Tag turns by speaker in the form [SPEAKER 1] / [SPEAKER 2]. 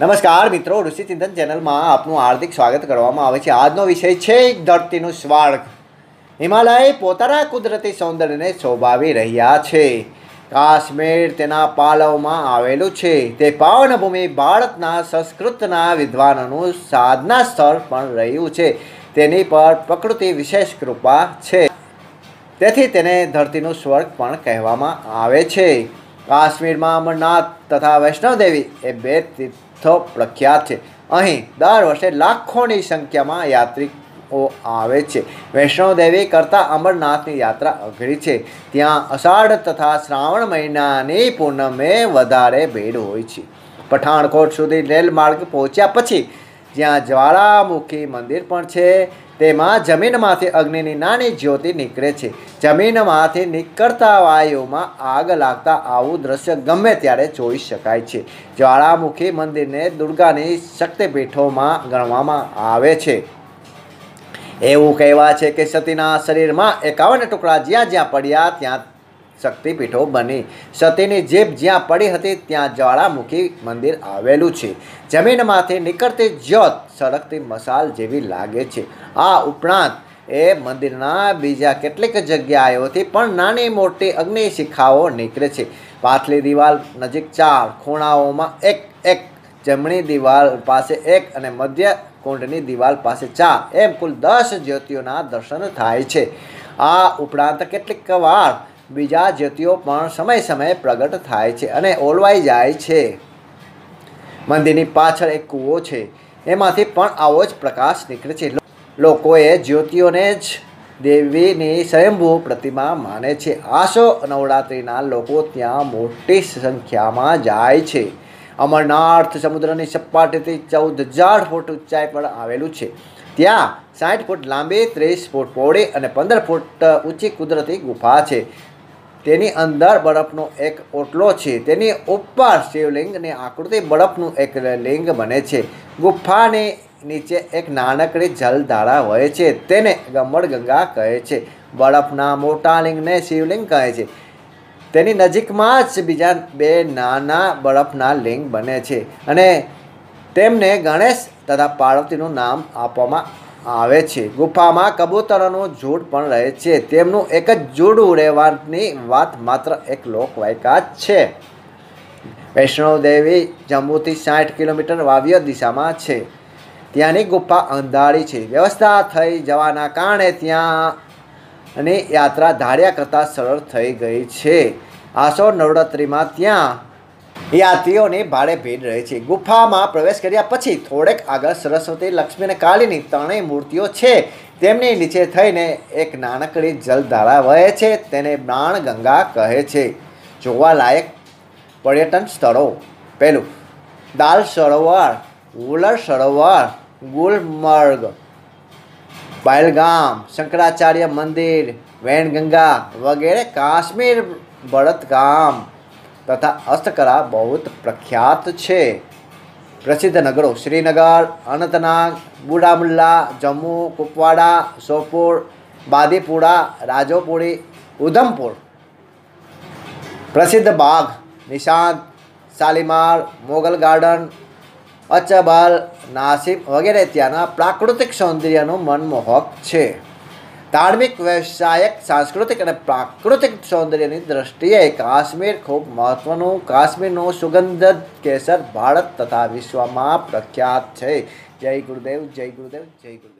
[SPEAKER 1] નમસ્કાર મિત્રો ઋષિ ચિંતન ચેનલમાં આપનું હાર્દિક સ્વાગત કરવામાં આવે છે આજનો વિષય છે ધરતીનું સ્વાર્ગ હિમાલય પોતાના કુદરતી સૌંદર્યને શોભાવી રહ્યા છે કાશ્મીર તેના પાલવમાં આવેલું છે તે પાવનભૂમિ ભારતના સંસ્કૃતના વિદ્વાનોનું સાધના સ્થળ પણ રહ્યું છે તેની પર પ્રકૃતિ વિશેષ કૃપા છે તેથી તેને ધરતીનું સ્વર્ગ પણ કહેવામાં આવે છે કાશ્મીરમાં અમરનાથ તથા વૈષ્ણવદેવી એ બે તીર્થ પ્રખ્યાત છે અહીં દર વર્ષે લાખોની સંખ્યામાં યાત્રિકો આવે છે વૈષ્ણવદેવી કરતાં અમરનાથની યાત્રા અઘરી છે ત્યાં અષાઢ તથા શ્રાવણ મહિનાની પૂનમે વધારે ભીડ હોય છે પઠાણકોટ સુધી રેલ માર્ગ પહોંચ્યા પછી જ્યાં જ્વાળામુખી મંદિર પણ છે તેમાં જમીનમાંથી અગ્નિની નાની જ્યોતિ નીકળે છે જમીનમાંથી નીકળતા વાયુમાં આગ લાગતા આવું દ્રશ્ય ગમે ત્યારે જોઈ શકાય છે જ્વાળામુખી મંદિરને દુર્ગાની શક્તિપીઠોમાં ગણવામાં આવે છે એવું કહેવા છે કે સતીના શરીરમાં એકાવન ટુકડા જ્યાં જ્યાં પડ્યા ત્યાં શક્તિપીઠો બની સતીની જેબ જ્યાં પડી હતી ત્યાં જ્વાળામુખી મંદિર આવેલું છે જમીનમાંથી નીકળતી જ્યોત સળગતી મસાલ જેવી લાગે છે આ ઉપરાંત એ મંદિરના બીજા કેટલીક જગ્યાઓથી પણ નાની મોટી અગ્નિ શિખાઓ નીકળે છે પાછલી દિવાલ નજીક ચાર ખૂણાઓમાં એક એક જમણી દિવાલ પાસે એક અને મધ્ય કુંડની દિવાલ પાસે ચાર એમ કુલ દસ જ્યોતિઓના દર્શન થાય છે આ ઉપરાંત કેટલીક વાર બીજા જ્યોતિઓ પણ સમય સમયે પ્રગટ થાય છે અને ઓલવાઈ જાય છે મંદિરની પાછળ એક કૂવો છે એમાંથી પણ આવો જ પ્રકાશ નીકળે છે લોકોએ જ્યોતિઓને જ દેવીની સ્વયંભૂ પ્રતિમા માને છે આસો નવરાત્રિના લોકો ત્યાં મોટી સંખ્યામાં જાય છે અમરનાથ સમુદ્રની સપાટીથી ચૌદ હજાર ફૂટ ઊંચાઈ પર આવેલું છે ત્યાં સાઠ ફૂટ લાંબી ત્રીસ ફૂટ પહોળી અને પંદર ફૂટ ઊંચી કુદરતી ગુફા છે તેની અંદર બરફનો એક ઓટલો છે તેની ઉપર શિવલિંગની આકૃતિ બરફનું એક લિંગ બને છે ગુફાની નીચે એક નાનકડી જલધારા હોય છે તેને ગમડ ગંગા કહે છે બરફના મોટા લિંગને શિવલિંગ કહે છે તેની નજીકમાં જ બીજા બે નાના બરફના લિંગ બને છે અને તેમને ગણેશ તથા પાર્વતીનું નામ આપવામાં આવે છે ગુફામાં કબૂતરોનું જૂડ પણ રહે છે તેમનું એક જ જોડું રહેવાની વાત માત્ર એક લોકવાયકા છે વૈષ્ણવદેવી જમ્મુથી સાઠ કિલોમીટર વાવ્ય દિશામાં છે ત્યાંની ગુફા અંધારી છે વ્યવસ્થા થઈ જવાના કારણે ત્યાંની યાત્રા ધાર્યા કરતાં સરળ થઈ ગઈ છે આસો નવરાત્રિમાં ત્યાં યાત્રીઓની ભારે ભીડ રહે છે ગુફામાં પ્રવેશ કર્યા પછી થોડેક આગળ સરસ્વતી લક્ષ્મી અને કાળીની ત્રણેય મૂર્તિઓ છે તેમની નીચે થઈને એક નાનકડી જલધારા વહે છે તેને બાણ ગંગા કહે છે જોવાલાયક પર્યટન સ્થળો પહેલું દાલ સરોવર ઉલર સરોવર ગુલમર્ગ પહેલગામ શંકરાચાર્ય મંદિર વૈનગંગા વગેરે કાશ્મીર ભરતગામ તથા હસ્તકળા બહુ પ્રખ્યાત છે પ્રસિદ્ધ નગરો શ્રીનગર અનંતનાગ બુડામુલ્લા જમ્મુ કુપવાડા સોપુર બાદીપુરા રાજોપુરી ઉધમપુર પ્રસિદ્ધ બાગ નિશાંત શાલીમાર મોગલ ગાર્ડન અચબલ નાસિક વગેરે ત્યાંના પ્રાકૃતિક સૌંદર્યનું મનમોહક છે ધાર્મિક વ્યવસાયક સાંસ્કૃતિક અને પ્રાકૃતિક સૌંદર્યની દ્રષ્ટિએ કાશ્મીર ખૂબ મહત્ત્વનું કાશ્મીરનું સુગંધ કેસર ભારત તથા વિશ્વમાં પ્રખ્યાત છે જય ગુરુદેવ જય ગુરુદેવ જય ગુરુદેવ